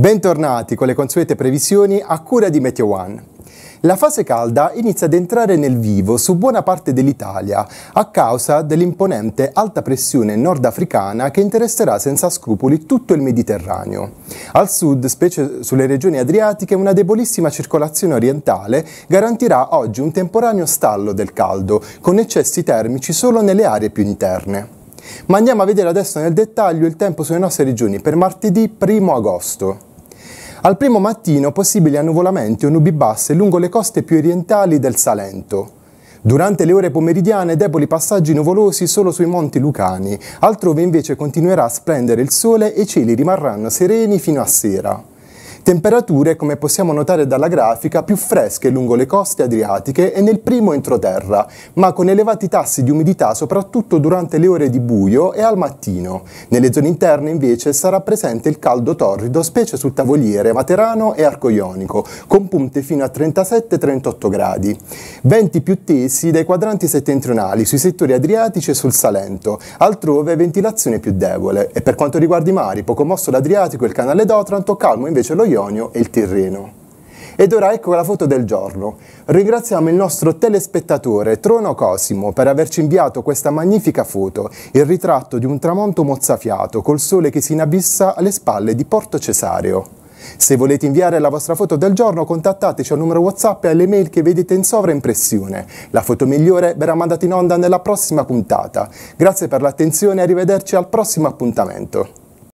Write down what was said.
Bentornati con le consuete previsioni a cura di Meteo One. La fase calda inizia ad entrare nel vivo su buona parte dell'Italia a causa dell'imponente alta pressione nordafricana che interesserà senza scrupoli tutto il Mediterraneo. Al sud, specie sulle regioni adriatiche, una debolissima circolazione orientale garantirà oggi un temporaneo stallo del caldo, con eccessi termici solo nelle aree più interne. Ma andiamo a vedere adesso nel dettaglio il tempo sulle nostre regioni per martedì 1 agosto. Al primo mattino possibili annuvolamenti o nubi basse lungo le coste più orientali del Salento. Durante le ore pomeridiane deboli passaggi nuvolosi solo sui monti lucani, altrove invece continuerà a splendere il sole e i cieli rimarranno sereni fino a sera temperature, come possiamo notare dalla grafica, più fresche lungo le coste adriatiche e nel primo entroterra, ma con elevati tassi di umidità soprattutto durante le ore di buio e al mattino. Nelle zone interne invece sarà presente il caldo torrido, specie sul Tavoliere, Materano e Arco Ionico, con punte fino a 37-38 gradi. Venti più tesi dai quadranti settentrionali, sui settori adriatici e sul Salento, altrove ventilazione più debole. E per quanto riguarda i mari, poco mosso l'Adriatico e il canale d'Otranto, calmo invece lo Ionico Ionio e il Tirreno. Ed ora ecco la foto del giorno. Ringraziamo il nostro telespettatore Trono Cosimo per averci inviato questa magnifica foto, il ritratto di un tramonto mozzafiato col sole che si inabissa alle spalle di Porto Cesareo. Se volete inviare la vostra foto del giorno contattateci al numero WhatsApp e alle mail che vedete in sovraimpressione. La foto migliore verrà mandata in onda nella prossima puntata. Grazie per l'attenzione e arrivederci al prossimo appuntamento.